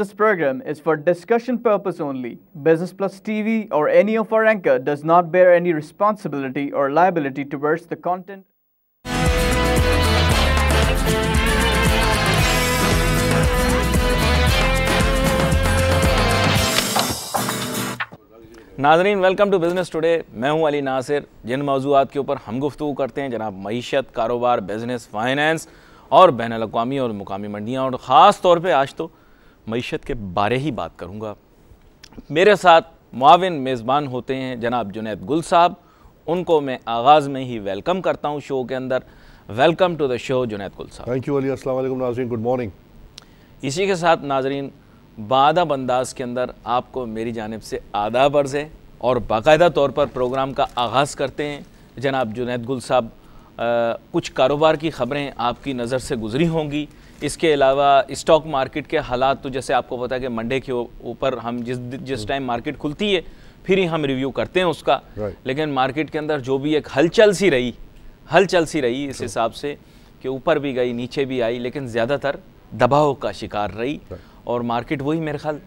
This program is for discussion purpose only. Business Plus TV or any of our anchor does not bear any responsibility or liability towards the content. नाजरीन welcome to business today मैं हूं अली नासिर जिन मौजूद के ऊपर हम गुफ्तू करते हैं जनाब मीशत कारोबार बिज़नेस फाइनेंस और बैन अवी और मुकामी मंडियाँ और ख़ास तौर पर आज तो मीशत के बारे ही बात करूँगा मेरे साथ मुआविन मेज़बान होते हैं जनाब जुनेद गुल साहब उनको मैं आगाज़ में ही वेलकम करता हूँ शो के अंदर welcome to the show Junaid Gul sahab thank you Ali अस्सलाम वालेकुम नाजरीन गुड मॉर्निंग इसी के साथ नाजरीन बादब अंदाज के अंदर आपको मेरी जानब से आदा बर्ज है और बाकायदा तौर पर प्रोग्राम का आगाज़ करते हैं जनाब जुनेद गुल साहब कुछ कारोबार की ख़बरें आपकी नज़र से गुजरी होंगी इसके अलावा स्टॉक मार्केट के हालात तो जैसे आपको पता है कि मंडे के ऊपर हम जिस जिस हम्म। टाइम मार्केट खुलती है फिर ही हम रिव्यू करते हैं उसका लेकिन मार्केट के अंदर जो भी एक हलचल सी रही हलचल सी रही इस हिसाब से कि ऊपर भी गई नीचे भी आई लेकिन ज़्यादातर दबाव का शिकार रही और मार्केट वही मेरे ख्याल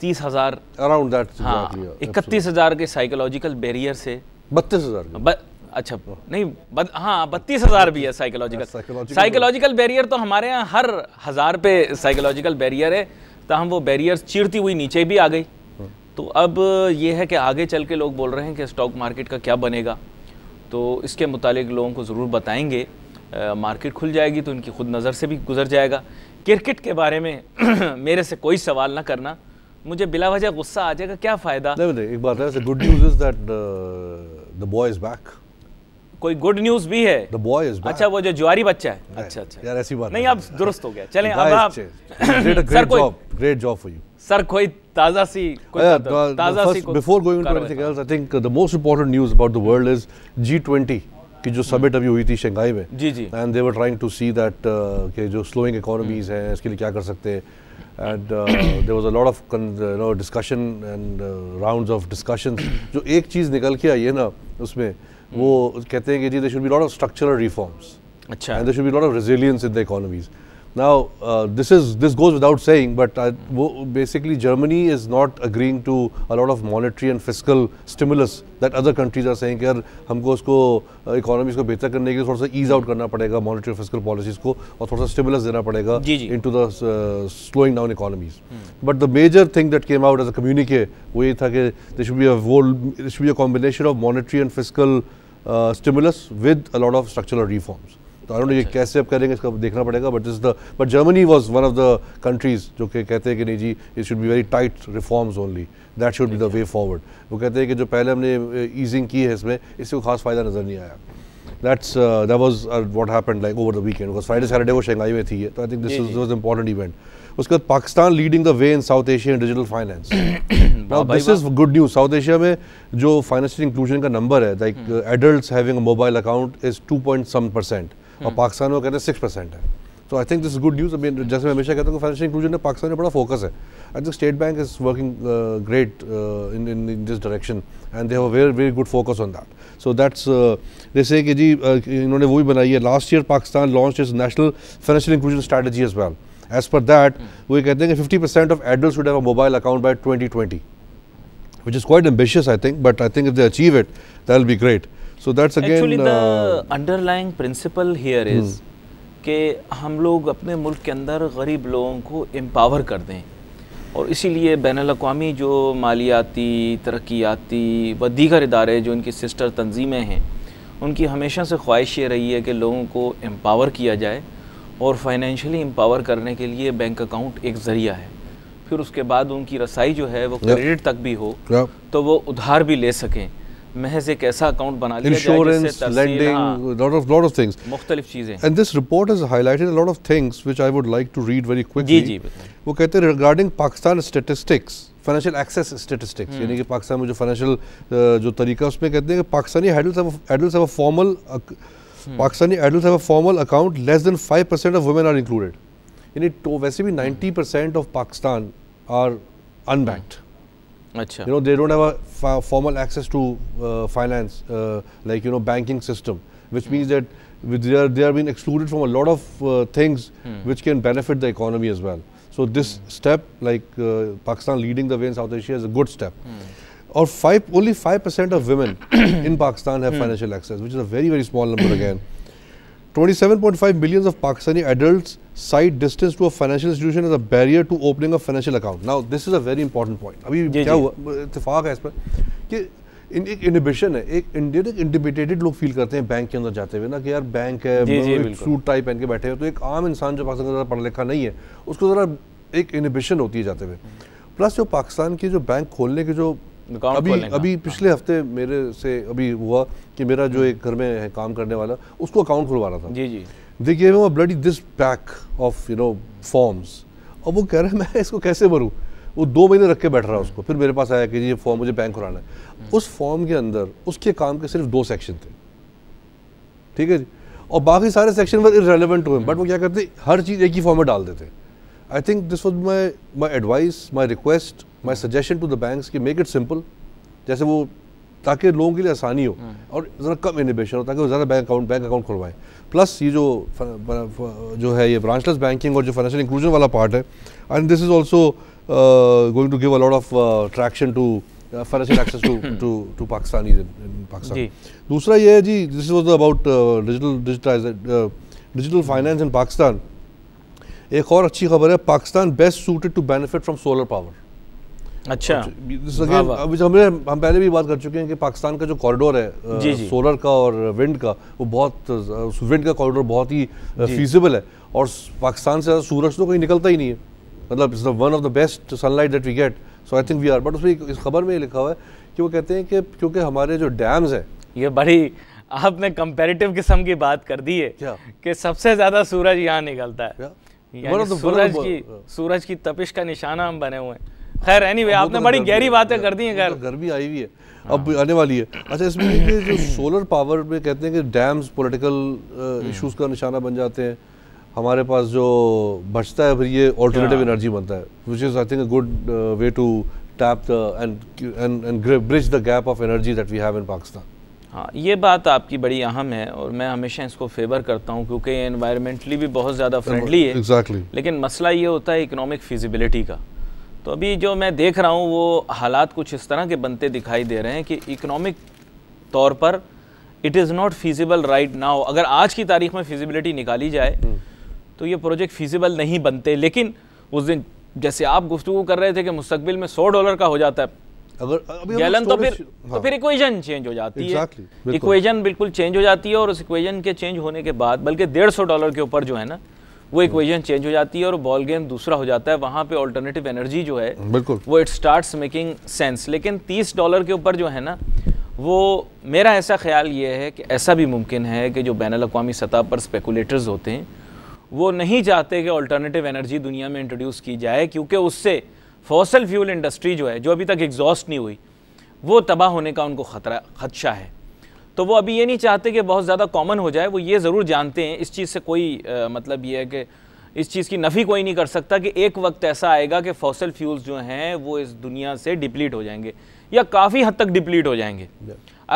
तीस हज़ार अराउंड हाँ इकतीस हज़ार के साइकोलॉजिकल बैरियर से बत्तीस हज़ार अच्छा नहीं बद, हाँ बत्तीस हज़ार भी है साइकोलॉजिकल साइकोलॉजिकल बैरियर तो हमारे यहाँ हर हज़ार पे साइकोलॉजिकल बैरियर है तो हम वो बैरियर चीरती हुई नीचे भी आ गई हाँ। तो अब ये है कि आगे चल के लोग बोल रहे हैं कि स्टॉक मार्केट का क्या बनेगा तो इसके मुतालिक लोगों को ज़रूर बताएंगे आ, मार्केट खुल जाएगी तो उनकी खुद नज़र से भी गुजर जाएगा क्रिकेट के बारे में मेरे से कोई सवाल ना करना मुझे बिला वजह गुस्सा आ जाएगा क्या फ़ायदा एक बात है good news is that the boy is back कोई गुड न्यूज भी है अच्छा वो जो जुआरी बच्चा है अच्छा अच्छा यार ऐसी बात नहीं अब दुरुस्त हो गया चले अब आप सर कोई great job for you sir कोई ताजा सी कोई yeah, the, ताजा first, सी before going to anything else I think the most important news about the world is जी20 की जो समिट अभी हुई थी शंघाई में जी जी and they were trying to see that के जो स्लोइंग इकोनॉमीज हैं इसके लिए क्या कर सकते हैं and there was a lot of no discussion and round of discussion जो एक चीज़ निकल के आई है ना उसमें वो कहते हैं कि जी they should be lot of structural reforms अच्छा and they should be lot of resilience in the economies Now, uh, this is this goes without saying, but I, uh, basically Germany is not agreeing to a lot of monetary and fiscal stimulus that other countries are saying Here, यार हमको उसको economies को बेहतर करने के लिए थोड़ा सा ease out करना पड़ेगा monetary and fiscal policies को और थोड़ा सा stimulus देना पड़ेगा into the uh, slowing down economies. Hmm. But the major thing that came out as a communique वो ये था कि there should be a whole there should be a combination of monetary and fiscal uh, stimulus with a lot of structural reforms. तो I don't ये अच्छा। कैसे अब करेंगे इसका देखना पड़ेगा but this the but Germany was one of the countries जो कि कहते हैं कि नहीं जी it should be very tight reforms only that should be the way forward वो कहते हैं कि जो पहले हमने ईजिंग की है इसमें इससे कोई खास फ़ायदा नज़र नहीं आया that's that that was uh, like over the over the Friday Saturday वो शंघाई में थी तो I think this is was, important event उसके बाद Pakistan leading the way in South Asia in digital finance now this is good news South Asia में जो financial inclusion का number है like adults having mobile account is two point some percent और हम्म। पाकिस्तान में कहते हैं सिक्स परसेंट है तो I think this good news अभी जैसे मैं हमेशा कहता हूँ फाइनेंशियल इंक्लूजन में पाकिस्तान में बड़ा फोकस है I think State Bank is working great in in this direction and they have very very good focus on that so that's जैसे कि जी uh, इन्होंने वो भी बनाई है last year Pakistan launch is national financial inclusion strategy as well as पर that वो कहते हैं कि fifty percent of adult should have a mobile account by twenty twenty which is quite ambitious I think but I think if they achieve it that will be great so that's again actually the uh, underlying principle here is hmm. कि हम लोग अपने मुल्क के अंदर गरीब लोगों को एम्पावर कर दें और इसीलिए बैन अवी जो मालियाती तरक्याती व दीगर इदारे जो इनकी सिस्टर तंजीमें हैं उनकी हमेशा से ख्वाहिश ये रही है कि लोगों को एम्पावर किया जाए और फाइनेंशियली एम्पावर करने के लिए बैंक अकाउंट एक ज़रिया है फिर उसके बाद उनकी रसाई जो है वो क्रेडिट तक भी हो तो वो उधार भी ले सकें महज एक ऐसा अकाउंट बना लिया insurance lending lot of lot of things मुख्तलिफ चीज़ें and this report is highlighted lot of things which I would like to read very quickly जी जी वो कहते हैं regarding Pakistan statistics financial access statistics यानी कि पाकिस्तान में जो फाइनेंशियल जो तरीका उसमें कहते हैं कि Pakistani adults have a formal Pakistani adults have a formal account less than 5% of women are included यानी तो वैसे भी 90% of Pakistan are unbanked Achha. You know, they don't have a formal access to uh, finance, uh, like, you know, banking system, which means that they are, they are being excluded from a lot of uh, things hmm. which can benefit the economy as well. So this hmm. step, like uh, Pakistan leading the way in South Asia is a good step. Hmm. Or five, only 5% of women in Pakistan have financial access, which is a very, very small number again. 27.5 millions of Pakistani adults cite distance to a financial institution as a barrier to opening a financial account. Now, this is a very important point. अभी क्या हुआ इत्तेफाक है इस पर कि इन एक inhibition है एक इंडियन एक इंडिबिटेटेड लोग फील करते हैं बैंक के अंदर जाते हुए ना कि यार बैंक है जी, जी, सूट टाइप पहन के बैठे हैं. तो एक आम इंसान जो पाकिस्तान का पढ़ा लिखा नहीं है उसको ज़रा एक इनिबिशन होती है जाते हुए प्लस जो पाकिस्तान की जो बैंक खोलने के जो अभी अभी पिछले हफ्ते मेरे से अभी हुआ कि मेरा जो एक घर में है काम करने वाला उसको अकाउंट खुलवाना था जी जी देखिए वो bloody this pack of you know forms अब वो कह रहे हैं मैं इसको कैसे भरूँ वो दो महीने रख के बैठ रहा है उसको फिर मेरे पास आया कि ये फॉर्म मुझे बैंक खुलाना है उस फॉर्म के अंदर उसके काम के सिर्फ दो सेक्शन थे ठीक है जी और बाकी सारे सेक्शन वर इरेलीवेंट हुए बट वो क्या करते हर चीज़ एक ही फॉर्म में डाल देते I think this was my my advice my request my suggestion to the bank की मेक इट सिंपल जैसे वो ताकि लोगों के लिए आसानी हो हम्म। और ज़रा कम इनिबेशन हो ताकि वो ज़्यादा बैंक अकाउंट बैंक अकाउंट खुलवाएं प्लस ये जो जो है ये ब्रांचलेस बैंकिंग और जो फाइनेंशियल इंक्लूजन वाला पार्ट है and this is also going to give a lot of attraction to financial access to to to Pakistani Pakistan दूसरा ये है जी this was about digital digitize digital finance in Pakistan एक और अच्छी खबर है Pakistan best suited to benefit from solar power अच्छा हमने हम पहले भी बात कर चुके हैं कि पाकिस्तान का जो कॉरिडोर है जी जी। सोलर का और विंड का वो बहुत विंड का कॉरिडोर बहुत ही फीजिबल है और पाकिस्तान से सूरज तो कहीं निकलता ही नहीं है मतलब it's one of the best sunlight that we get so I think we are but उसमें इस खबर में लिखा हुआ है कि वो कहते हैं कि क्योंकि हमारे जो डैम्स हैं ये बड़ी आपने कंपेरेटिव किस्म की बात कर दी है कि सबसे ज़्यादा सूरज यहाँ निकलता है सूरज की हाँ। सूरज की तपिश का निशाना हम बने हुए हैं खैर एनीवे anyway, आपने तो बड़ी गहरी बातें तो कर दी हैं तो खैर गर्मी आई हुई है अब आने वाली है अच्छा इसमें कि जो सोलर पावर में कहते हैं कि डैम्स पॉलिटिकल इश्यूज का निशाना बन जाते हैं हमारे पास जो बचता है फिर ये ऑल्टरनेटिव एनर्जी हाँ। बनता है which is I think a good way to tap the and and bridge the gap of energy that we have in Pakistan हाँ ये बात आपकी बड़ी अहम है और मैं हमेशा इसको फेवर करता हूँ क्योंकि ये इन्वायरमेंटली भी बहुत ज़्यादा फ्रेंडली है एग्जैक्टली exactly. लेकिन मसला ये होता है इकोनॉमिक फिजिबिलिटी का तो अभी जो मैं देख रहा हूँ वो हालात कुछ इस तरह के बनते दिखाई दे रहे हैं कि इकोनॉमिक तौर पर it is not feasible right now अगर आज की तारीख में फिजिबिलिटी निकाली जाए हम्म। तो ये प्रोजेक्ट फीजिबल नहीं बनते लेकिन उस दिन जैसे आप गुफ्तु कर रहे थे कि मुस्तबिल में सौ डॉलर का हो जाता है अगर गैलन तो फिर तो हाँ। तो फिर इक्वेशन चेंज हो जाती exactly, है इक्वेशन बिल्कुल चेंज हो जाती है और उस इक्वेशन के चेंज होने के बाद बल्कि डेढ़ सौ डॉलर के ऊपर जो है ना वो इक्वेशन चेंज हो जाती है और बॉल गेम दूसरा हो जाता है वहाँ पे ऑल्टरनेटिव एनर्जी जो है बिल्कुल वो इट स्टार्ट्स मेकिंग सेंस लेकिन तीस डॉलर के ऊपर जो है ना वो मेरा ऐसा ख्याल ये है कि ऐसा भी मुमकिन है कि जो बैन अवी सतह पर स्पेकुलेटर्स होते हैं वो नहीं चाहते कि ऑल्टरनेटिव एनर्जी दुनिया में इंट्रोड्यूस की जाए क्योंकि उससे फॉसल फ्यूल इंडस्ट्री जो है जो अभी तक एग्जॉस्ट नहीं हुई वो तबाह होने का उनको खतरा खदशा है तो वो अभी ये नहीं चाहते कि बहुत ज़्यादा कॉमन हो जाए वो ये ज़रूर जानते हैं इस चीज़ से कोई आ, मतलब ये है कि इस चीज़ की नफ़ी कोई नहीं कर सकता कि एक वक्त ऐसा आएगा कि फॉसल फ्यूल्स जो हैं वो इस दुनिया से डिप्लीट हो जाएंगे या काफ़ी हद तक डिप्लीट हो जाएंगे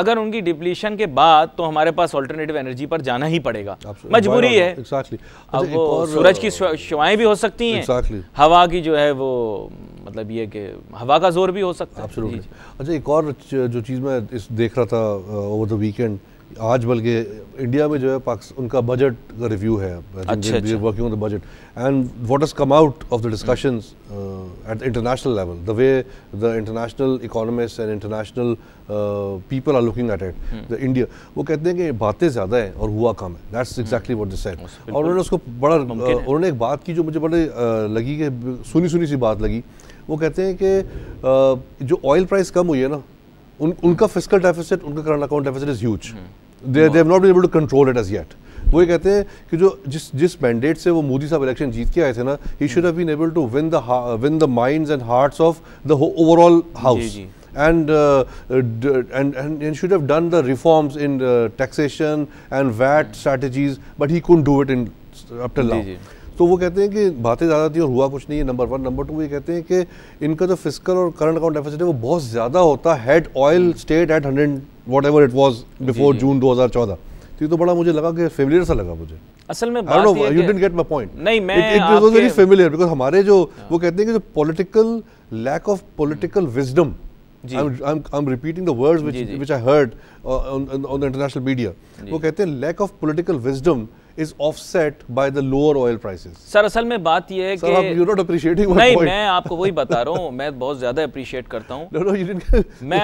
अगर उनकी डिप्लीशन के बाद तो हमारे पास ऑल्टरनेटिव एनर्जी पर जाना ही पड़ेगा मजबूरी है exactly. अब अच्छा, वो सूरज की शुआएं भी हो सकती हैं exactly. हवा की जो है वो मतलब ये कि हवा का जोर भी हो सकता है अच्छा एक और जो चीज़ मैं इस देख रहा था ओवर द वीकेंड आज बल्कि इंडिया में जो है उनका बजट का रिव्यू है working on the budget and what has come out of the discussion at the international level the way the international economist and international people are looking at it the India वो कहते हैं कि बातें ज़्यादा हैं और हुआ कम है that's exactly what this said और उन्होंने उसको बड़ा uh, उन्होंने एक बात की जो मुझे बड़ी uh, लगी कि सुनी सुनी सी बात लगी वो कहते हैं कि uh, जो ऑयल प्राइस कम हुई है ना उन, उनका फिजिकल डेफिसिट उनका current account deficit is huge they they have not been able to control it as yet वो ये कहते हैं कि जो जिस जिस मैंडेट से वो मोदी साहब इलेक्शन जीत के आए थे ना he should have been able to win the win the minds and hearts of the overall house and uh, and and he should have done the reforms in uh, taxation and VAT mm. strategies, but he couldn't do it in up till now. तो वो कहते हैं कि बातें ज़्यादा थी और हुआ कुछ नहीं है नंबर वन नंबर टू ये कहते हैं कि इनका जो फिजिकल और करंट अकाउंट डेफिसिट है वो बहुत ज़्यादा होता है head oil state at hundred whatever it was before June चौदह तो ये तो बड़ा मुझे लगा कि फेमिलियर सा लगा मुझे असल में बात know, यू डिडंट गेट नहीं मैं it was very familiar because हमारे जो हाँ। वो कहते हैं कि जो political lack of political wisdom I'm repeating the words which, which I heard uh, on, on the international media. वो कहते हैं lack of political wisdom is offset by the lower oil prices sir असल में बात यह है कि you not appreciating नहीं point. मैं आपको वही बता रहा हूं मैं बहुत ज्यादा अप्रिशिएट करता हूं नो यू डिड मैं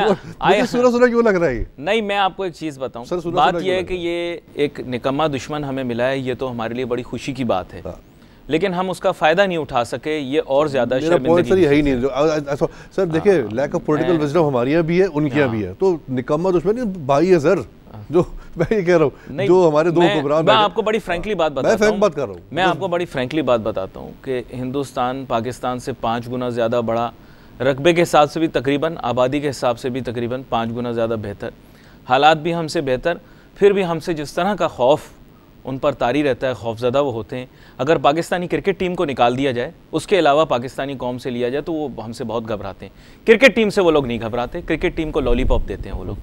आई सुना सुना क्यों लग रहा है नहीं मैं आपको एक चीज बताऊँ बात यह है कि ये एक निकम्मा दुश्मन हमें मिला है ये तो हमारे लिए बड़ी खुशी की बात है हाँ। लेकिन हम उसका फायदा नहीं उठा सके ये और ज्यादा सर यही नहीं जो सर हाँ, देखिए लैक ऑफ पोलिटिकल विजडम हमारे यहाँ भी है उनके यहाँ भी है तो निकम्मा दुश्मन नहीं भाई है सर जो मैं ये कह रहा हूँ जो हमारे दो मैं, मैं आपको बड़ी फ्रेंकली हाँ। बात बताता मैं बात कर रहा हूँ मैं आपको बड़ी फ्रेंकली बात बताता हूँ कि हिंदुस्तान पाकिस्तान से पाँच गुना ज़्यादा बड़ा रकबे के हिसाब से भी तकरीबन आबादी के हिसाब से भी तकरीबन पाँच गुना ज़्यादा बेहतर हालात भी हमसे बेहतर फिर भी हमसे जिस तरह का खौफ उन पर तारी रहता है खौफजदा वो होते हैं अगर पाकिस्तानी क्रिकेट टीम को निकाल दिया जाए उसके अलावा पाकिस्तानी कौम से लिया जाए तो वो हमसे बहुत घबराते हैं क्रिकेट टीम से वो लोग नहीं घबराते क्रिकेट टीम को लॉलीपॉप देते हैं वो लोग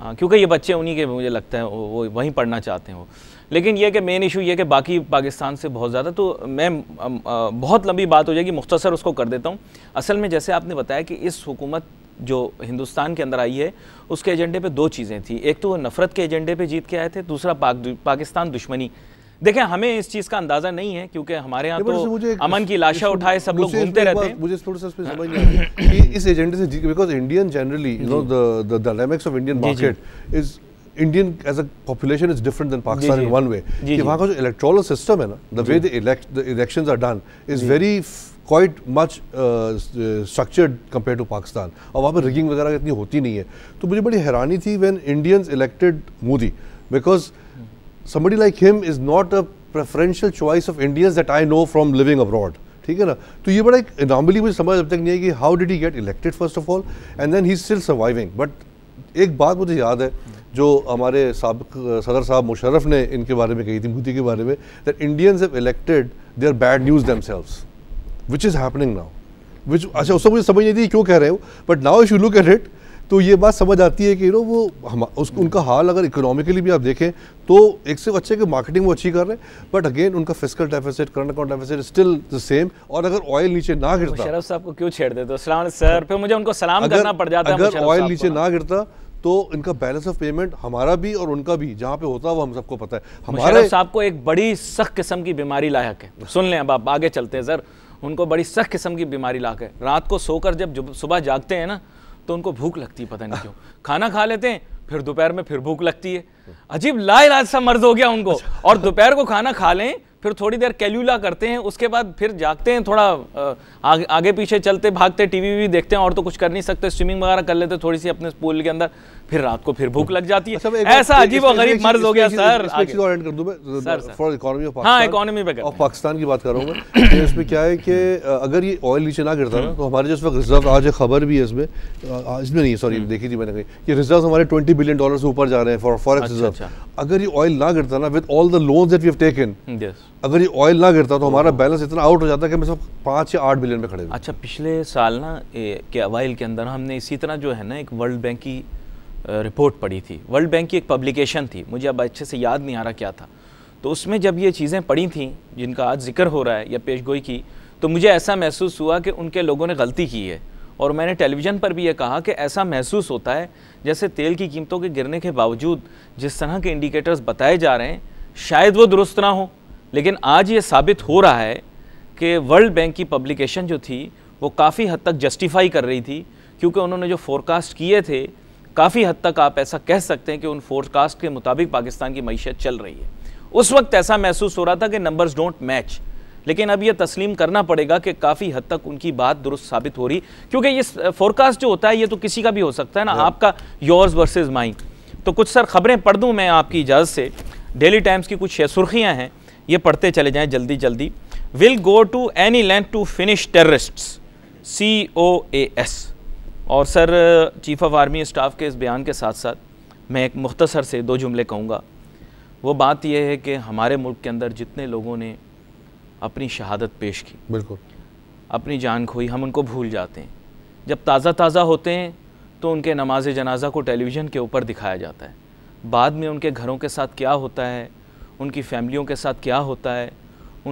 हाँ क्योंकि ये बच्चे उन्हीं के मुझे लगता है वो वहीं पढ़ना चाहते हैं वो लेकिन यह कि मेन इशू यह कि बाकी पाकिस्तान से बहुत ज़्यादा तो मैं बहुत लंबी बात हो जाएगी मुख्तसर उसको कर देता हूँ असल में जैसे आपने बताया कि इस हुकूमत जो हिंदुस्तान के अंदर आई है उसके एजेंडे पे दो चीज़ें थी एक तो वो नफ़रत के एजेंडे पे जीत के आए थे दूसरा पाक पाकिस्तान दुश्मनी देखें हमें इस चीज़ का अंदाज़ा नहीं है क्योंकि हमारे यहाँ तो अमन की लाशा उठाए सब लोग घूमते रहते हैं मुझे थोड़ा सा समझ नहीं कि इस एजेंडे से because Indian generally you know the dynamics of Indian market is Indian as a population is different than Pakistan in one way कि वहां का जो इलेक्ट्रोल सिस्टम है ना the way election are done is very quite much structured compare to Pakistan और वहाँ पर rigging वगैरह इतनी होती नहीं है तो मुझे बड़ी हैरानी थी when Indian elected Modi because somebody like him is not a preferential choice of Indians that I know from living abroad ठीक है ना तो ये बड़ा एक नॉर्मली मुझे समझ अब तक नहीं है कि how did he get elected first of all and then he still surviving but एक बात मुझे याद है जो हमारे सबक सदर साहब मुशरफ ने इनके बारे में कही थी मोदी के बारे में that Indians have elected they are bad news themselves which is happening now which अच्छा उसको मुझे समझ नहीं थी क्यों कह रहे हो but now if you look at it तो ये बात समझ आती है कि नो वो हम उस उनका हाल अगर इकोनॉमिकली भी आप देखें तो एक से अच्छे कि मार्केटिंग वो अच्छी कर रहे हैं बट अगेन उनका physical deficit current account deficit still the same और अगर ऑयल नीचे ना गिरता शरफ साहब को क्यों छेड़ दे तो सलाम सर फिर मुझे उनको सलाम अगर, करना पड़ जाता अगर ऑयल नीचे ना गिरता तो इनका बैलेंस ऑफ पेमेंट हमारा भी और उनका भी जहाँ पे होता है वो हम सबको पता है हमारे साहब को एक बड़ी सख्त किस्म की बीमारी लायक है सुन लें अब आप आगे चलते हैं सर उनको बड़ी सख्त किस्म की बीमारी लायक है रात को सोकर जब सुबह जागते हैं ना तो उनको भूख लगती है पता नहीं क्यों खाना खा लेते हैं फिर दोपहर में फिर भूख लगती है अजीब लाइलाज सा मर्ज हो गया उनको और दोपहर को खाना खा लें फिर थोड़ी देर कैल्यूला करते हैं उसके बाद फिर जागते हैं थोड़ा आगे, आगे पीछे चलते भागते टीवी भी देखते हैं और तो कुछ कर नहीं सकते स्विमिंग वगैरह कर लेते थोड़ी सी अपने पूल के अंदर फिर रात को फिर भूख लग जाती है अच्छा, ऐसा अजीब और गरीब मर्ज हो गया सर हाँ इकोनॉमी पे और पाकिस्तान की बात कर रहा हूँ इसमें क्या है कि अगर ये ऑयल नीचे ना गिरता ना हम्म। तो हमारे जिस वक्त रिजर्व आज खबर भी है इसमें इसमें नहीं सॉरी हम्म। देखी थी मैंने कहीं रिजर्व हमारे ट्वेंटी बिलियन डॉलर से ऊपर जा रहे हैं फॉर फॉरेक्स रिजर्व अगर ये ऑयल ना गिरता ना with all the loans that we have taken अगर ये ऑयल ना गिरता तो हमारा बैलेंस इतना आउट हो जाता है कि हम सब पाँच या आठ बिलियन में खड़े अच्छा पिछले साल ना के अवाइल के अंदर हमने इसी तरह जो है ना एक वर्ल्ड बैंक की रिपोर्ट पढ़ी थी वर्ल्ड बैंक की एक पब्लिकेशन थी मुझे अब अच्छे से याद नहीं आ रहा क्या था तो उसमें जब ये चीज़ें पढ़ी थी जिनका आज जिक्र हो रहा है या पेशगोई की तो मुझे ऐसा महसूस हुआ कि उनके लोगों ने गलती की है और मैंने टेलीविज़न पर भी ये कहा कि ऐसा महसूस होता है जैसे तेल की कीमतों के गिरने के बावजूद जिस तरह के इंडिकेटर्स बताए जा रहे हैं शायद वो दुरुस्त ना हो लेकिन आज ये साबित हो रहा है कि वर्ल्ड बैंक की पब्लिकेशन जो थी वो काफ़ी हद तक जस्टिफाई कर रही थी क्योंकि उन्होंने जो फोरकास्ट किए थे काफ़ी हद तक आप ऐसा कह सकते हैं कि उन फोरकास्ट के मुताबिक पाकिस्तान की मीशत चल रही है उस वक्त ऐसा महसूस हो रहा था कि नंबर्स डोंट मैच लेकिन अब ये तस्लीम करना पड़ेगा कि काफ़ी हद तक उनकी बात दुरुस्त साबित हो रही क्योंकि ये फोरकास्ट जो होता है ये तो किसी का भी हो सकता है ना हाँ। आपका योर्स वर्सेज माई तो कुछ सर खबरें पढ़ दूँ मैं आपकी इजाज़त से डेली टाइम्स की कुछ सुर्खियाँ हैं ये पढ़ते चले जाएँ जल्दी जल्दी will go to any length to finish terrorist C O A S और sir chief of army staff के इस बयान के साथ साथ मैं एक मुख्तसर से दो जुमले कहूँगा वो बात यह है कि हमारे मुल्क के अंदर जितने लोगों ने अपनी शहादत पेश की बिल्कुल अपनी जान खोई हम उनको भूल जाते हैं जब ताज़ा ताज़ा होते हैं तो उनके नमाज जनाजा को टेलीविज़न के ऊपर दिखाया जाता है बाद में उनके घरों के साथ क्या होता है उनकी फैमिलियों के साथ क्या होता है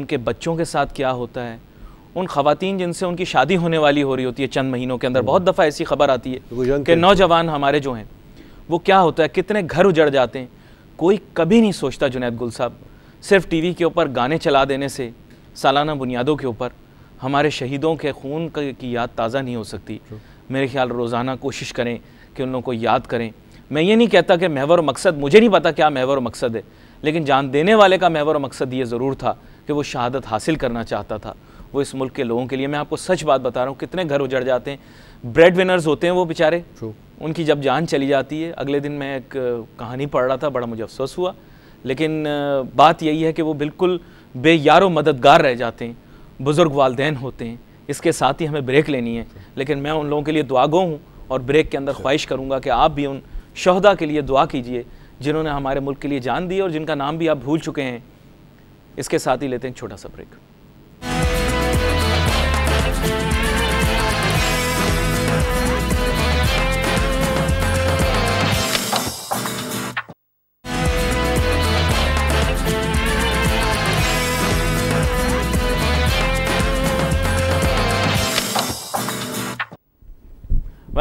उनके बच्चों के साथ क्या होता है उन खातन जिनसे उनकी शादी होने वाली हो रही होती है चंद महीनों के अंदर हम्म। बहुत दफ़ा ऐसी खबर आती है कि नौजवान हमारे जो हैं वो क्या होता है कितने घर उजड़ जाते हैं कोई कभी नहीं सोचता जुनेद गुल साहब सिर्फ टीवी के ऊपर गाने चला देने से सालाना बुनियादों के ऊपर हमारे शहीदों के खून की याद ताज़ा नहीं हो सकती मेरे ख्याल रोज़ाना कोशिश करें कि उन लोगों को याद करें मैं ये नहीं कहता कि महवर मकसद मुझे नहीं पता क्या महवर मकसद है लेकिन जान देने वाले का महवर मकसद ये ज़रूर था कि वो शहादत हासिल करना चाहता था वो इस मुल्क के लोगों के लिए मैं आपको सच बात बता रहा हूँ कितने घर उजड़ जाते हैं ब्रेड विनर्स होते हैं वो बेचारे उनकी जब जान चली जाती है अगले दिन मैं एक कहानी पढ़ रहा था बड़ा मुझे अफसोस हुआ लेकिन बात यही है कि वो बिल्कुल बेयारो मददगार रह जाते हैं बुज़ुर्ग वालदेन होते हैं इसके साथ ही हमें ब्रेक लेनी है लेकिन मैं उन लोगों के लिए दुआ गो हूँ और ब्रेक के अंदर ख्वाहिश करूँगा कि आप भी उन शहदा के लिए दुआ कीजिए जिन्होंने हमारे मुल्क के लिए जान दी और जिनका नाम भी आप भूल चुके हैं इसके साथ ही लेते हैं छोटा सा break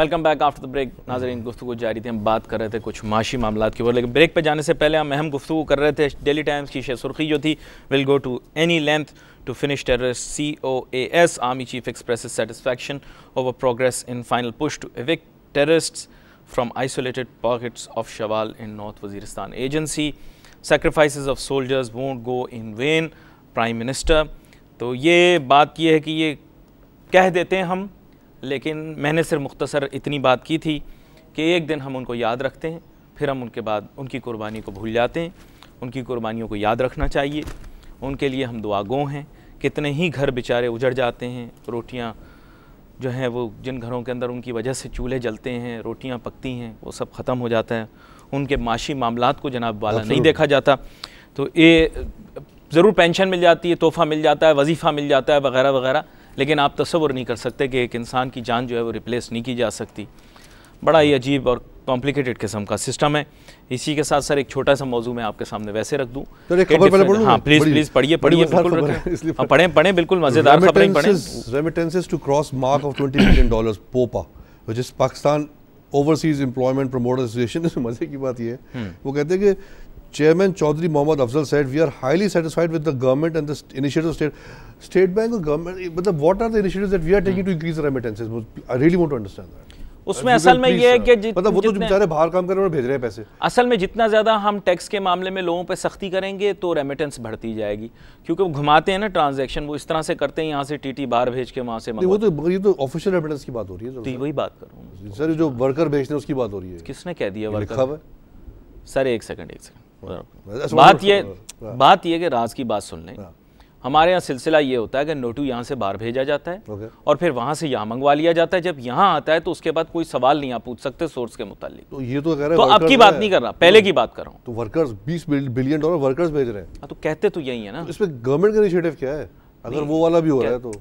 welcome back after the break नाजरीन गुफ्तु जारी थी हम बात कर रहे थे कुछ माशी मामला के ऊपर लेकिन ब्रेक पर जाने से पहले हम अहम गुफ्तु कर रहे थे डेली टाइम्स की शे सुर्खी जो थी will go to any length to finish terrorist C O A S army chief express satisfaction over progress in final push to evict terrorist from isolated pockets of Shawal in North Waziristan agency sacrifice of soldiers won't go in vain prime minister तो ये बात यह है कि ये कह देते हैं हम लेकिन मैंने सिर्फ मुख्तसर इतनी बात की थी कि एक दिन हम उनको याद रखते हैं फिर हम उनके बाद उनकी कुर्बानी को भूल जाते हैं उनकी कुर्बानियों को याद रखना चाहिए उनके लिए हम दुआगो हैं कितने ही घर बेचारे उजड़ जाते हैं रोटियाँ जो हैं वो जिन घरों के अंदर उनकी वजह से चूल्हे जलते हैं रोटियाँ पकती हैं वो सब ख़त्म हो जाता है उनके माशी मामला को जनाब वाला नहीं देखा जाता तो ये ज़रूर पेंशन मिल जाती है तोहफ़ा मिल जाता है वजीफ़ा मिल जाता है वगैरह वगैरह लेकिन आप तस्वर नहीं कर सकते कि एक इंसान की जान जो है वो रिप्लेस नहीं की जा सकती बड़ा ही अजीब और कॉम्प्लिकेटेड किस्म का सिस्टम है इसी के साथ सर एक छोटा सा मौजूद मैं आपके सामने वैसे रख दूँ तो हाँ प्लीज़ प्लीज़ पढ़िए पढ़िए बिल्कुल हाँ, पढ़ें पढ़ें बिल्कुल मज़ेदार remittances to cross mark of million dollars पोपा which is Pakistan overseas employment promoter association इसमें मज़े की बात यह है हम्म। वो कहते हैं कि chairman Chaudhry Mohammad Afzal said we are highly satisfied with the government and the initiative state state bank or government, but मतलब the, what are the initiatives that we are taking hmm. to increase the remittances? I really want उसमें असल में ये है कि मतलब वो तो बेचारे बाहर काम कर रहे हैं और भेज रहे हैं पैसे असल में जितना ज़्यादा हम टैक्स के मामले में लोगों पर सख्ती करेंगे तो रेमिटेंस बढ़ती जाएगी क्योंकि वो घुमाते हैं ना ट्रांजैक्शन वो इस तरह से करते हैं यहाँ से टीटी बाहर भेज के वहाँ से वो तो ये तो ऑफिशियल रेमिटेंस की बात हो रही है तो वही बात करूँ सर जो वर्कर भेजते हैं उसकी बात हो रही है किसने कह दिया वर्कर सर एक सेकेंड एक हाँ। सेकेंड हाँ। बात ये बात ये कि राज की बात सुन लें हाँ। हमारे यहाँ सिलसिला ये होता है कि नोटू यहाँ से बाहर भेजा जाता है okay. और फिर वहाँ से यहाँ मंगवा लिया जाता है जब यहाँ आता है तो उसके बाद कोई सवाल नहीं आप पूछ सकते सोर्स के मुतालिक तो ये तो कह रहे तो अब की बात नहीं कर रहा पहले तो, की बात कर रहा हूँ तो वर्कर्स बीस बिलियन डॉलर वर्कर्स भेज रहे हैं हाँ, तो कहते तो यही है ना तो इसमें गवर्नमेंट का इनिशियटिव क्या है अगर वो वाला भी हो रहा है तो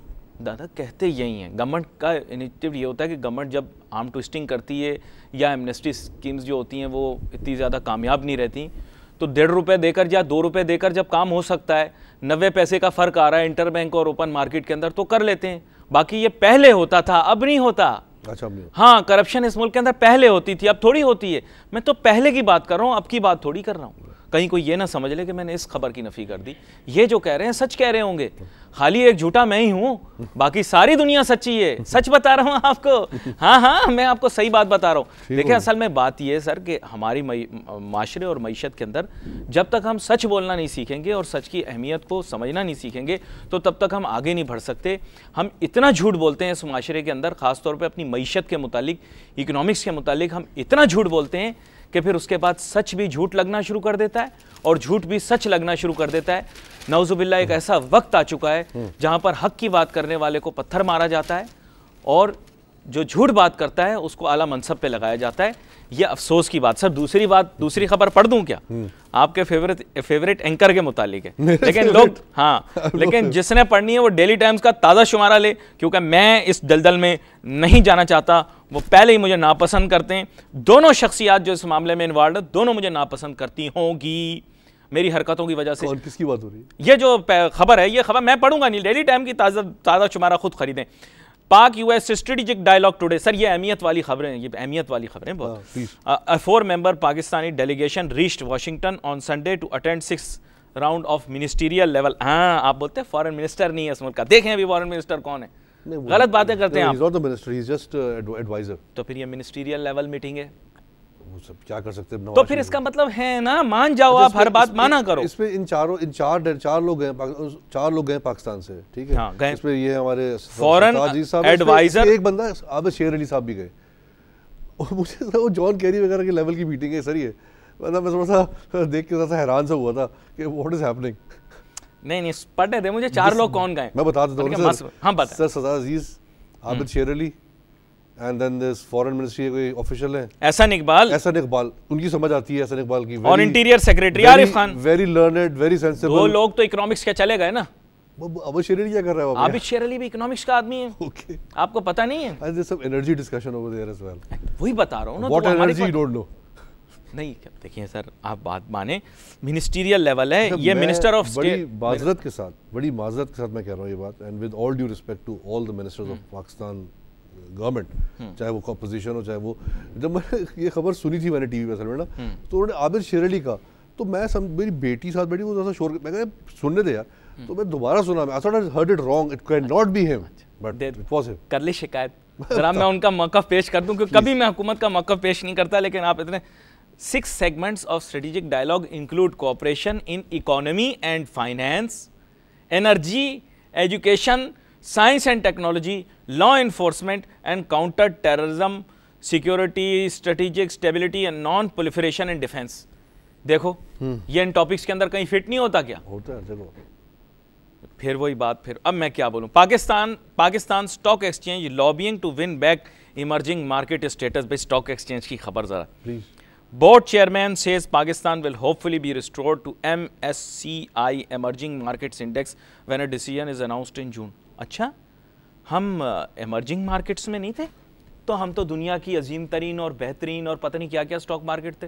दादा कहते यही हैं गवर्नमेंट का इनिशियटिव ये होता है कि गवर्नमेंट जब आर्म ट्विस्टिंग करती है या एमनेस्टी स्कीम्स जो होती हैं वो इतनी ज़्यादा कामयाब नहीं रहती तो डेढ़ रुपये देकर या दो रुपये देकर जब काम हो सकता है नब्बे पैसे का फ़र्क आ रहा है इंटर बैंक और ओपन मार्केट के अंदर तो कर लेते हैं बाकी ये पहले होता था अब नहीं होता अच्छा हाँ करप्शन इस मुल्क के अंदर पहले होती थी अब थोड़ी होती है मैं तो पहले की बात कर रहा हूँ अब की बात थोड़ी कर रहा हूँ कहीं कोई ये ना समझ ले कि मैंने इस खबर की नफ़ी कर दी ये जो कह रहे हैं सच कह रहे होंगे खाली एक झूठा मैं ही हूँ बाकी सारी दुनिया सच्ची है सच बता रहा हूँ आपको हाँ हाँ मैं आपको सही बात बता रहा हूँ देखिए असल में बात यह है सर कि हमारी माशरे और मीशत के अंदर जब तक हम सच बोलना नहीं सीखेंगे और सच की अहमियत को समझना नहीं सीखेंगे तो तब तक हम आगे नहीं बढ़ सकते हम इतना झूठ बोलते हैं इस माशरे के अंदर ख़ासतौर पर अपनी मीशत के मुतालिक इकनॉमिक्स के मुतालिक हम इतना झूठ बोलते हैं कि फिर उसके बाद सच भी झूठ लगना शुरू कर देता है और झूठ भी सच लगना शुरू कर देता है नवजुबिल्ला एक ऐसा वक्त आ चुका है जहां पर हक की बात करने वाले को पत्थर मारा जाता है और जो झूठ बात करता है उसको आला मनसब पे लगाया जाता है ये अफसोस की बात सर दूसरी बात दूसरी खबर पढ़ दूं क्या हम्म। आपके फेवरेट फेवरेट एंकर के मुतालिक है लेकिन लोग हाँ लेकिन जिसने पढ़नी है वो डेली टाइम्स का ताज़ा शुमारा ले क्योंकि मैं इस दलदल में नहीं जाना चाहता वो पहले ही मुझे नापसंद करते हैं दोनों शख्सियात जो इस मामले में इन्वॉल्व है दोनों मुझे नापसंद करती होंगी मेरी हरकतों की वजह से और किसकी बात हो रही है ये जो खबर है ये खबर मैं पढ़ूंगा नहीं डेली टाइम की ताज़ा ताज़ा शुमारा खुद खरीदें Pak US strategic dialogue today sir ये अहमियत वाली खबरें हैं ये अहमियत वाली खबरें बहुत हाँ, a four member Pakistani delegation reached Washington on Sunday to attend six round of ministerial level हाँ आप बोलते हैं फॉरन मिनिस्टर नहीं है इस मुल्क का देखें अभी फॉरन मिनिस्टर कौन है गलत बातें करते हैं आप uh, तो फिर ये मिनिस्टीरियल लेवल मीटिंग है सब क्या कर सकते हैं तो फिर इसका मतलब है ना मान जाओ अच्छा, आप हर बात माना करो इसमें इन चारों इन चार चार लोग हैं चार लोग गए पाकिस्तान से ठीक है हाँ, इसमें ये हमारे फॉरन एडवाइजर एक बंदा आप शेर अली साहब भी गए और मुझे वो जॉन कैरी वगैरह के लेवल की मीटिंग है सर ये मतलब मैं थोड़ा सा देख के थोड़ा सा हैरान सा हुआ था कि व्हाट इज हैपनिंग नहीं नहीं पढ़ने दे मुझे चार लोग कौन गए मैं बता देता हूँ सर हाँ, सरदार अजीज आबिद हम्म। Sher Ali and then this foreign ministry कोई ऑफिशियल है ऐसा इकबाल ऐसा इकबाल उनकी समझ आती है ऐसा इकबाल की और interior secretary Arif Khan very learned very sensible वो लोग तो इकोनॉमिक्स के चले गए ना अबू शेर अली क्या कर रहा है आबिद शेर अली भी इकोनॉमिक्स का आदमी है okay. आपको पता नहीं है आज सब energy discussion over there as well वही बता रहा हूं ना व्हाट एनर्जी डोंट नो नहीं देखिए सर आप बात माने मिनिस्टीरियल लेवल है अच्छा, ये मिनिस्टर ऑफ बड़ी माजरत के साथ बड़ी माजरत के साथ मैं कह रहा हूँ ये बात and with all due respect to all the ministers of Pakistan government hmm. चाहे वो अपोजिशन हो चाहे वो जब मैंने ये खबर सुनी थी मैंने टीवी पे असल में ना hmm. तो उन्होंने आबिद शेर अली का तो मैं सम, मेरी बेटी साथ बैठी वो थोड़ा सा शोर मैं कहा सुनने दे यार hmm. तो मैं दोबारा सुना मैं I heard it wrong it can not be him but it was कर ली शिकायत जरा मैं उनका मौका पेश कर दूं क्योंकि कभी मैं हुकूमत का मौका पेश नहीं करता लेकिन आप इतने six segments of strategic dialogue include cooperation in economy and finance energy education science and technology law enforcement and counter terrorism security strategic stability and non proliferation and defence देखो हम्म। ये इन टॉपिक्स के अंदर कहीं फिट नहीं होता क्या होता है चलो फिर वही बात फिर अब मैं क्या बोलूं Pakistan Pakistan stock exchange lobbying to win back emerging market status by stock exchange की खबर जरा board chairman says Pakistan will hopefully be restore to M S C I emerging markets index when a decision is announced in June अच्छा हम emerging markets में नहीं थे तो हम तो दुनिया की अजीम तरीन और बेहतरीन और पता नहीं क्या क्या स्टॉक मार्केट थे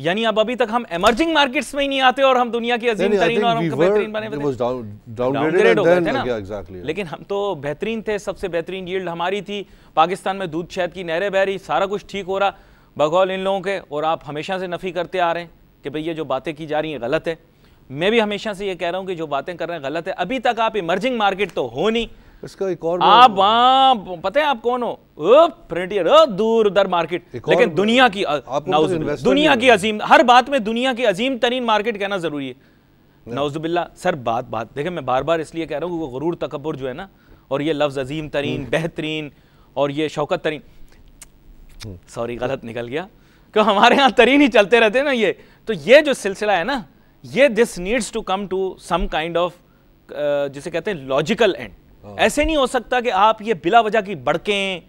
यानी अब अभी तक हम इमर्जिंग मार्केट्स में ही नहीं आते और हम दुनिया की अजीम तरीन और हम बेहतरीन बने हो गए थे ना लेकिन हम तो बेहतरीन थे सबसे बेहतरीन यील्ड हमारी थी पाकिस्तान में दूध शहद की नहरें बह रही सारा कुछ ठीक हो रहा बगौल इन लोगों के और आप हमेशा से नफ़ी करते आ रहे हैं कि भाई ये जो बातें की जा रही हैं गलत है मैं भी हमेशा से ये कह रहा हूँ कि जो बातें कर रहे हैं गलत है अभी तक आप इमर्जिंग मार्केट तो हो नहीं इसका एक और आप वहां पता है आप कौन हो प्रिंटियर दूर दर मार्केट लेकिन दुनिया की तो दुनिया की अजीम हर बात में दुनिया की अजीम तरीन मार्केट कहना जरूरी है नौजुबिल्ला सर बात बात देखें मैं बार बार इसलिए कह रहा हूँ वो गरूर तकबर जो है ना और ये लफ्ज़ अजीम तरीन हम्म। बेहतरीन और ये शौकत तरीन सॉरी हम्म। गलत निकल गया क्यों हमारे यहाँ तरीन ही चलते रहते हैं ना ये तो ये जो सिलसिला है ना ये this needs to come to some kind of जिसे कहते हैं लॉजिकल एंड हाँ। ऐसे नहीं हो सकता कि आप ये बिला वजह की बड़कें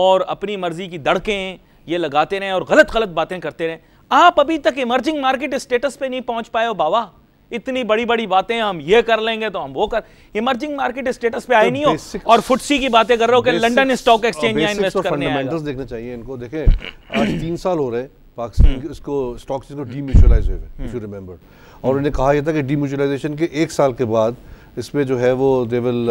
और अपनी मर्जी की दड़कें ये लगाते रहें और गलत गलत बातें करते रहें आप अभी तक इमर्जिंग मार्केट स्टेटस पे नहीं पहुंच पाए हो बाबा इतनी बड़ी बड़ी बातें हम ये कर लेंगे तो हम वो कर इमर्जिंग मार्केट स्टेटस पे आए तो नहीं हो और फुटसी की बातें कर रहे हो कि लंडन स्टॉक एक्सचेंज या इन्वेस्ट करने फंडामेंटल्स देखने चाहिए इनको देखे आज तीन साल हो रहे हैं पाकिस्तान स्टॉक्स डीम्यूचुअलाइज हम्म। हुए हम्म। और उन्होंने कहा था कि डीम्यूचुअलाइजेशन के एक साल के बाद इसमें जो है वो they will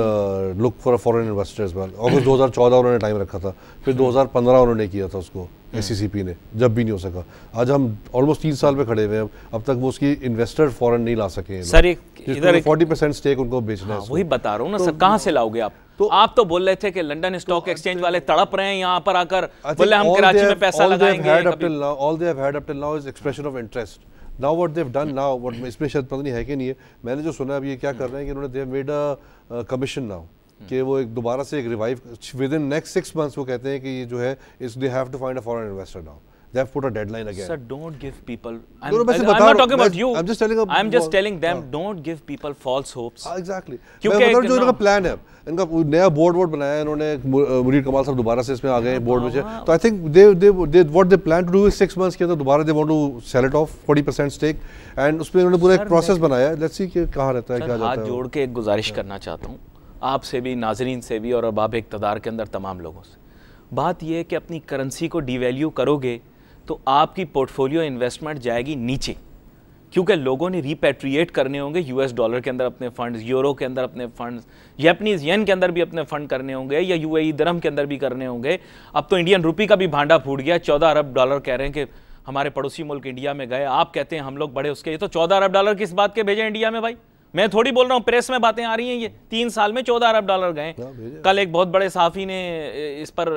look for a foreign investors as well अगस्त 2014 उन्होंने टाइम रखा था फिर 2015 उन्होंने किया था उसको एसीसीपी e ने जब भी नहीं हो सका आज हम ऑलमोस्ट तीन साल पे खड़े हुए हैं अब तक वो उसकी इन्वेस्टर फॉरेन नहीं ला सके सर एक फोर्टी परसेंट स्टेक उनको बेचना हाँ, वही बता रहा हूँ ना तो, सर कहाँ से लाओगे आप तो आप तो बोल रहे थे कि लंदन स्टॉक एक्सचेंज वाले तड़प रहे हैं यहाँ पर आकर बोले हम कराची में पैसा लगाएंगे all they have had up till now is expression of interest now what they've done now what इसमें शायद पता नहीं है कि नहीं है मैंने जो सुना अब ये क्या कर रहे हैं कि उन्होंने they've made a commission now कि वो एक दोबारा से एक revive within next six months वो कहते हैं कि ये जो है इस they have to find a foreign investor now they have put a deadline again. Sir, don't give people. I'm, no, no, I, I'm not talking about you. I'm just telling. A, I'm just telling them हाँ. don't give people false hopes. हाँ, exactly. क्योंकि जो इनका plan है इनका नया board ward बनाया है इन्होंने मुनीर कमाल साहब दोबारा से इसमें आ गए बोर्ड में हाँ, तो I think they they they what they plan to do is six months के अंदर दोबारा they want to sell it off 40% stake and उसमें इन्होंने पूरा एक प्रोसेस बनाया है लेट्स सी कि कहां रहता है क्या जाता है हाथ जोड़ के एक गुजारिश करना चाहता हूं आपसे भी नाजरीन से भी और अबाब इकतदार के अंदर तमाम लोगों से बात यह है कि अपनी करेंसी को डिवैल्यू करोगे तो आपकी पोर्टफोलियो इन्वेस्टमेंट जाएगी नीचे क्योंकि लोगों ने रिपेट्रिएट करने होंगे यूएस डॉलर के अंदर अपने फंड्स यूरो के अंदर अपने फंड्स जैपनीज येन के अंदर भी अपने फंड करने होंगे या यूएई धर्म e के अंदर भी करने होंगे अब तो इंडियन रुपी का भी भांडा फूट गया चौदह अरब डॉलर कह रहे हैं कि हमारे पड़ोसी मुल्क इंडिया में गए आप कहते हैं हम लोग बड़े उसके ये तो चौदह अरब डॉलर किस बात के भेजें इंडिया में भाई मैं थोड़ी बोल रहा हूँ प्रेस में बातें आ रही हैं ये तीन साल में चौदह अरब डॉलर गए कल एक बहुत बड़े साफी ने इस पर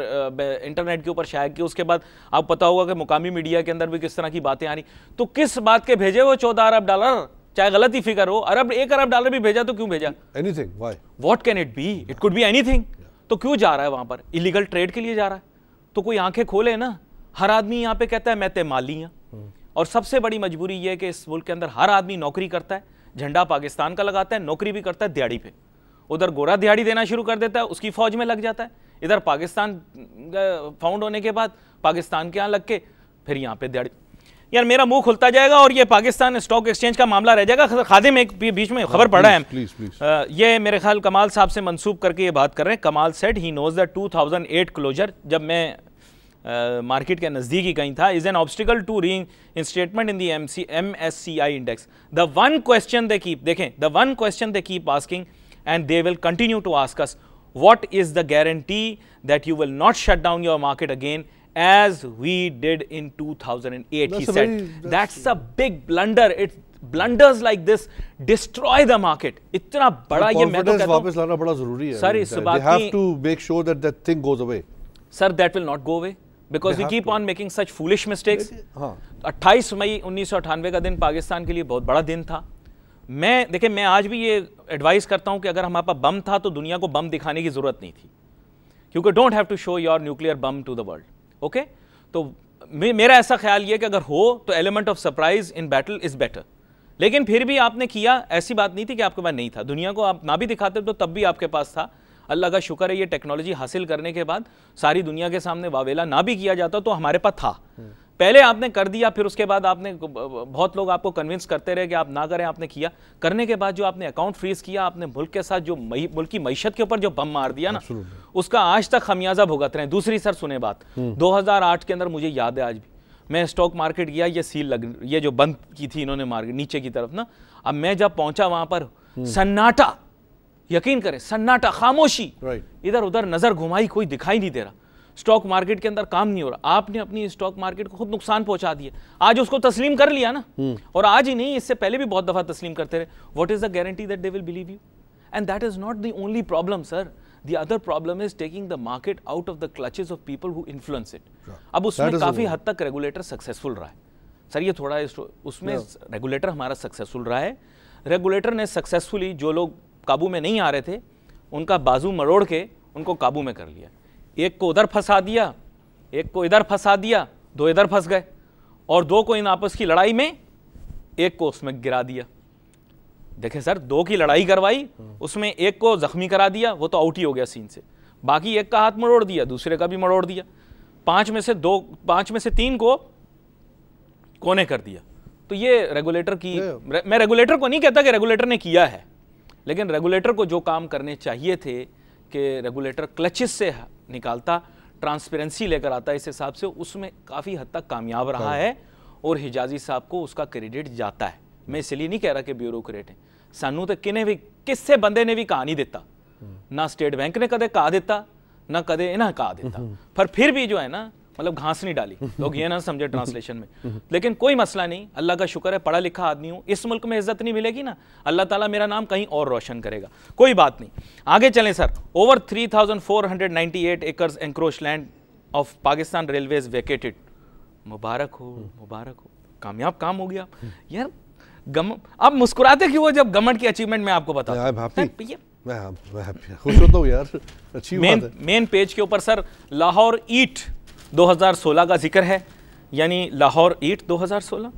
इंटरनेट के ऊपर शायद किया उसके बाद आप पता होगा कि मुकामी मीडिया के अंदर भी किस तरह की बातें आ रही तो किस बात के भेजे वो चौदह अरब डॉलर चाहे गलत ही फिगर हो अरब एक अरब डॉलर भी भेजा तो क्यों भेजा anything what can it be it could be thing तो क्यों जा रहा है वहां पर इलीगल ट्रेड के लिए जा रहा है तो कोई आंखें खोले ना हर आदमी यहाँ पे कहता है मैं तेमाली हूँ हम्म। और सबसे बड़ी मजबूरी यह है कि इस मुल्क के अंदर हर आदमी नौकरी करता है झंडा पाकिस्तान का लगाता है नौकरी भी करता है दिहाड़ी पे उधर गोरा दिहाड़ी देना शुरू कर देता है उसकी फौज में लग जाता है इधर पाकिस्तान फाउंड होने के बाद पाकिस्तान के यहाँ लग के फिर यहाँ पे दिहाड़ी यार मेरा मुंह खुलता जाएगा और ये पाकिस्तान स्टॉक एक्सचेंज का मामला रह जाएगा खादिम एक बीच में खबर हाँ, पड़ा है प्लीज, प्लीज। आ, ये मेरे ख्याल कमाल साहब से मंसूब करके ये बात कर रहे हैं कमाल set he knows the 2008 closure जब मैं मार्केट के नज़दीक ही कहीं था is an obstacle to ring in statement in the M C M S index the one question they keep देखें the one question they keep asking and they will continue to ask us what is the guarantee that you will not shut down your market again as we did in two thousand and at that's big blunder it blunders like this destroy the market इतना बड़ा ये मैं तो बड़ा जरूरी है sir इस बात to make sure that that goes away sir that will not go away because we keep on making such foolish mistakes अट्ठाईस मई उन्नीस का दिन पाकिस्तान के लिए बहुत बड़ा दिन था मैं देखिए मैं आज भी ये एडवाइस करता हूँ कि अगर हमारे पास बम था तो दुनिया को बम दिखाने की ज़रूरत नहीं थी क्योंकि don't have to show your nuclear bomb to the world okay तो मे, मेरा ऐसा ख्याल ये कि अगर हो तो element of surprise in battle is better लेकिन फिर भी आपने किया ऐसी बात नहीं थी कि आपके पास नहीं था दुनिया को आप ना भी दिखाते तो तब भी आपके पास था अल्लाह का शुक्र है ये टेक्नोलॉजी हासिल करने के बाद सारी दुनिया के सामने वावेला ना भी किया जाता तो हमारे पास था पहले आपने कर दिया फिर उसके बाद आपने बहुत लोग आपको कन्विंस करते रहे कि आप ना करें आपने किया करने के बाद जो आपने अकाउंट फ्रीज किया आपने मुल्क के साथ जो मुल्क की मीशत के ऊपर जो बम मार दिया ना उसका आज तक खमियाजा भुगत रहे हैं दूसरी सर सुने बात 2008 हम्म। के अंदर मुझे याद है आज भी मैं स्टॉक मार्केट गया ये सील लग ये जो बंद की थी इन्होंने मार्केट नीचे की तरफ ना अब मैं जब पहुंचा वहां पर हम्म। सन्नाटा यकीन करें सन्नाटा खामोशी इधर उधर नज़र घुमाई कोई दिखाई नहीं दे रहा स्टॉक मार्केट के अंदर काम नहीं हो रहा आपने अपनी स्टॉक मार्केट को खुद नुकसान पहुंचा दिया आज उसको तस्लीम कर लिया ना हम्म। और आज ही नहीं इससे पहले भी बहुत दफ़ा तस्लीम करते रहे what is the guarantee that they will believe you and that is not the only problem sir the other problem is taking the market out of the clutches of people who influence it अब उसमें काफ़ी हद तक regulator successful रहा है sir ये थोड़ा उसमें रेगुलेटर हमारा सक्सेसफुल रहा है रेगुलेटर ने सक्सेसफुली जो लोग काबू में नहीं आ रहे थे उनका बाजू मरोड़ के उनको काबू में कर लिया एक को उधर फंसा दिया एक को इधर फंसा दिया दो इधर फंस गए और दो को इन आपस की लड़ाई में एक को उसमें गिरा दिया देखे सर दो की लड़ाई करवाई उसमें एक को जख्मी करा दिया वो तो आउट ही हो गया सीन से बाकी एक का हाथ मरोड़ दिया दूसरे का भी मरोड़ दिया पांच में से दो पांच में से तीन को कोने कर दिया तो ये रेगुलेटर की मैं रेगुलेटर को नहीं कहता कि रेगुलेटर ने किया है लेकिन रेगुलेटर को जो काम करने चाहिए थे कि रेगुलेटर क्लचिस से निकालता ट्रांसपेरेंसी लेकर आता इस हिसाब से उसमें काफ़ी हद तक कामयाब रहा हाँ। है और हिजाजी साहब को उसका क्रेडिट जाता है मैं इसलिए नहीं कह रहा कि ब्यूरोक्रेट हैं सानू तो किने भी किससे बंदे ने भी कहा नहीं दिता हम्म। ना स्टेट बैंक ने कदे कहा देता ना कदे इन्हें कहा देता हम्म। पर फिर भी जो है ना मतलब घास नहीं डाली लोग ये ना समझे ट्रांसलेशन में लेकिन कोई मसला नहीं अल्लाह का शुक्र है पढ़ा लिखा आदमी हूँ इस मुल्क में इज्जत नहीं मिलेगी ना अल्लाह ताला मेरा नाम कहीं और रोशन करेगा कोई बात नहीं आगे चलें sir over 3498 acres encroach land of Pakistan railways vacated मुबारक हो मुबारक हो कामयाब काम हो गया यार गम आप मुस्कुराते क्यों हो जब गवर्नमेंट की अचीवमेंट में आपको बता मैं खुश होता हूँ यार अच्छी मेन पेज के ऊपर सर लाहौर ईट 2016 का जिक्र है यानी लाहौर ईट 2016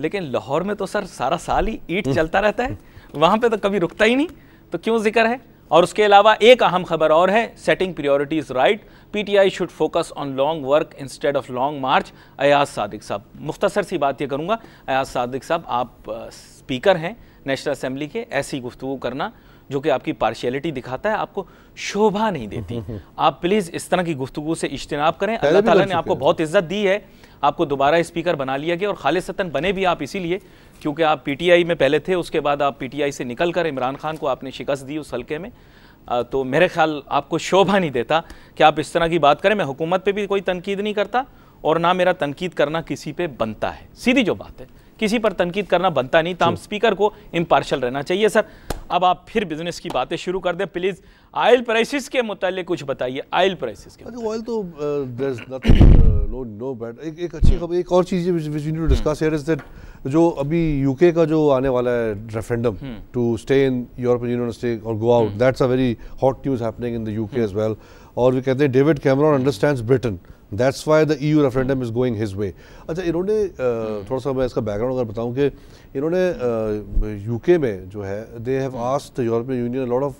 लेकिन लाहौर में तो सर सारा साल ही ईट हम्म। चलता रहता है वहाँ पे तो कभी रुकता ही नहीं तो क्यों जिक्र है और उसके अलावा एक अहम खबर और है setting priorities right PTI should focus on long work instead of long march Ayaz Sadiq sahab मुख्तसर सी बात ये करूँगा अयाज सादिक साहब आप स्पीकर हैं नेशनल असम्बली के ऐसी गुफ्तु करना जो कि आपकी पार्शियलिटी दिखाता है आपको शोभा नहीं देती आप प्लीज़ इस तरह की गुफ्तु से इज्तनाब करें अल्लाह ताला ने आपको बहुत इज्जत दी है आपको दोबारा स्पीकर बना लिया गया और सतन बने भी आप इसीलिए क्योंकि आप पीटीआई में पहले थे उसके बाद आप पीटीआई से निकल कर इमरान खान को आपने शिकस्त दी उस हल्के में तो मेरे ख्याल आपको शोभा नहीं देता कि आप इस तरह की बात करें मैं हुकूमत पर भी कोई तनकीद नहीं करता और ना मेरा तनकीद करना किसी पर बनता है सीधी जो बात है किसी पर तनकीद करना बनता नहीं तमाम तो स्पीकर को इम्पार्शल रहना चाहिए सर अब आप फिर बिजनेस की बातें शुरू कर दें प्लीज़ आयल प्राइसिस के मुतालिक कुछ बताइए आयल प्राइसिस के ऑयल तो नो uh, बैड uh, एक एक अच्छी खबर एक और चीज़ which need to discuss here is that जो अभी यूके का जो आने वाला है referendum to stay in European Union stay और go out that's a very hot news happening in the UK as well और वी कहते हैं David Cameron understands Britain that's why the E U referendum is going his way अच्छा इन्होंने थोड़ा सा मैं इसका बैकग्राउंड अगर बताऊँ कि इन्होंने यूके में जो है they have asked European Union lot of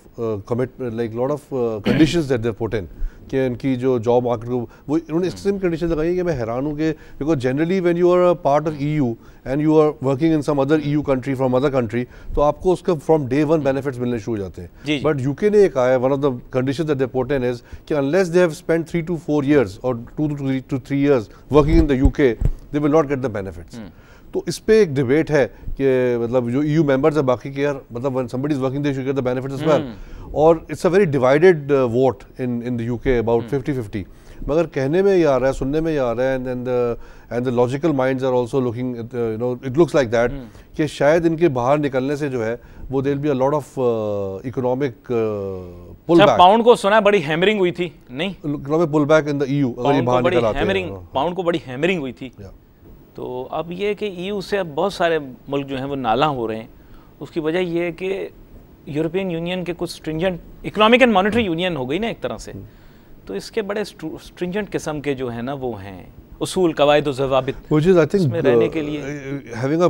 commit like lot of condition that they've potent कि इनकी जो जॉब मार्केट को वो इन्होंने किस्म कंडीशन लगाई कि मैं हैरान हूँ कि because generally when you are a part of E U and you are working in some other E U country from other country तो आपको उसका फ्राम डे वन बेनिफिट्स मिलने शुरू हो जाते हैं बट यू के ने एक आया one of the condition that they put is कि unless they have spend three to four years और to to three to three years working in the U K they will not get the benefits तो इस पर एक debate है कि मतलब जो ई यू मेम्बर्स है बाकी के यार मतलब somebody is working they should get the benefits well और it's a very divided vote in in the UK about fifty fifty मगर कहने में ये आ रहा है सुनने में ये आ रहा है and and and the logical minds are also looking you know it looks like that कि शायद इनके बाहर निकलने से जो है वो there be a lot of economic pull back pound को सुना है बड़ी हैमरिंग हुई थी नहीं economic pull back in the EU अगर ये बाहर निकल आते हैं पाउंड हाँ। को बड़ी हैमरिंग हुई थी तो अब ये है कि ईयू e से अब बहुत सारे मुल्क जो हैं वो नाला हो रहे हैं उसकी वजह ये है कि यूरोपियन यूनियन के कुछ stringent economic and monetary union हो गई ना एक तरह से हम्म। तो इसके बड़े स्ट्रिंजेंट किस्म के जो है ना वो हैं उसूल कवायद जवाबित which is I think रहने uh, के लिए uh, having a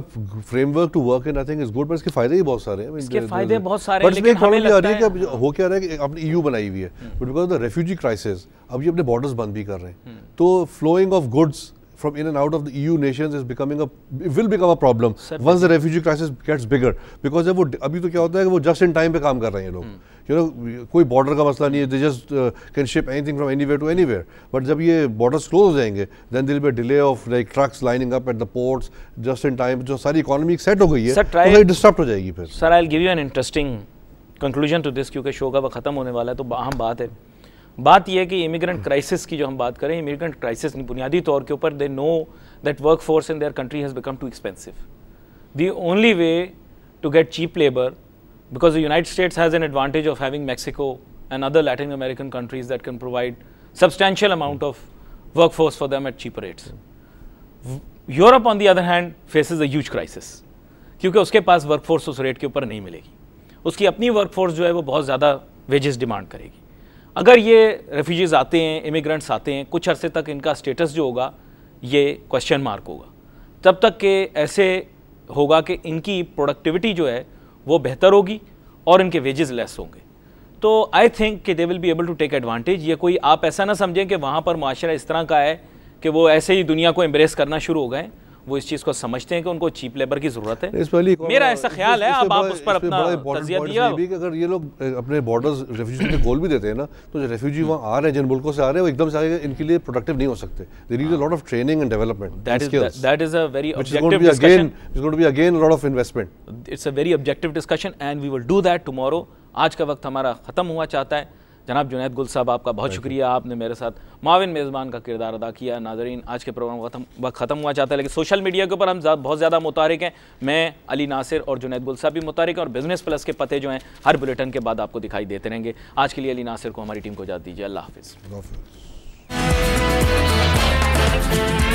framework to work in I think is good but इसके फायदे ही बहुत सारे हैं इसके फायदे बहुत सारे हैं लेकिन हमें लगता है कि हो क्या रहा है कि आपने ईयू e बनाई हुई है but because the refugee crisis अब ये अपने बॉर्डर्स बंद भी कर रहे हैं हम्म। तो flowing of goods from in and out of the EU nations is becoming a it will become a problem Certainly. once the refugee crisis gets bigger because जब वो अभी तो क्या होता है कि वो जस्ट इन टाइम पे काम कर रहे हैं लोग यू हम्म। नो कोई बॉर्डर का मसला नहीं है they just can ship anything from anywhere to anywhere but जब ये बॉर्डर्स क्लोज हो जाएंगे then there'll be delay of like trucks lining up at the ports just in time जो सारी इकोनॉमी सेट हो गई है तो डिस्टर्ब हो जाएगी फिर sir I give you an interesting conclusion to this क्योंकि शो का वह ख़त्म होने वाला है तो अहम बात है बात यह है कि इमिग्रेंट क्राइसिस की जो हम बात करें इमिग्रेंट क्राइसिस बुनियादी तौर के ऊपर they know that work force in their country has become too expensive the only way to get cheap labour because United States has an advantage of having Mexico and other Latin American countries that can provide substantial amount of work force for them at cheap rates Europe on the other hand face is a crisis क्योंकि उसके पास work force उस rate के ऊपर नहीं मिलेगी उसकी अपनी वर्क फोर्स जो है वो बहुत ज़्यादा वेजेस डिमांड करेगी अगर ये रेफ्यूजीज़ आते हैं इमिग्रेंट्स आते हैं कुछ अरसे तक इनका स्टेटस जो होगा ये क्वेश्चन मार्क होगा तब तक के ऐसे होगा कि इनकी प्रोडक्टिविटी जो है वो बेहतर होगी और इनके वेजेस लेस होंगे तो आई थिंक कि they will be able to take advantage ये कोई आप ऐसा ना समझें कि वहाँ पर माशरा इस तरह का है कि वो ऐसे ही दुनिया को एम्ब्रेस करना शुरू हो गए वो इस चीज़ को समझते हैं कि उनको चीप लेबर की ज़रूरत है मेरा ऐसा ख्याल है अब आप उस पर अपना अगर ये लोग अपने बॉर्डर्स रेफ्यूजी के गोल भी देते हैं ना तो जो रेफ्यूजी वहाँ आ रहे हैं जिन मुल्कों से आ रहे हैं वो एकदम से इनके लिए प्रोडक्टिव नहीं हो सकते lot of training and development that is again lot of investment it's a very objective discussion and we will do that tomorrow आज का वक्त हमारा ख़त्म हुआ चाहता है जनाब जुनेद गुल साहब आपका बहुत शुक्रिया आपने मेरे साथ माविन मेज़बान का किरदार अदा किया नाजरीन आज के प्रोग्राम खत्म वक्त ख़त्म हुआ चाहता है लेकिन सोशल मीडिया के ऊपर हम बहुत ज़्यादा मुतारिक हैं मैं अली नासिर और जुनेद गुल साहब भी मुतारिक हैं और बिज़नेस प्लस के पते जो हैं हर बुलेटिन के बाद आपको दिखाई देते रहेंगे आज के लिए अली नासिर को हमारी टीम को इजाज़त दीजिए अल्लाह हाफिज़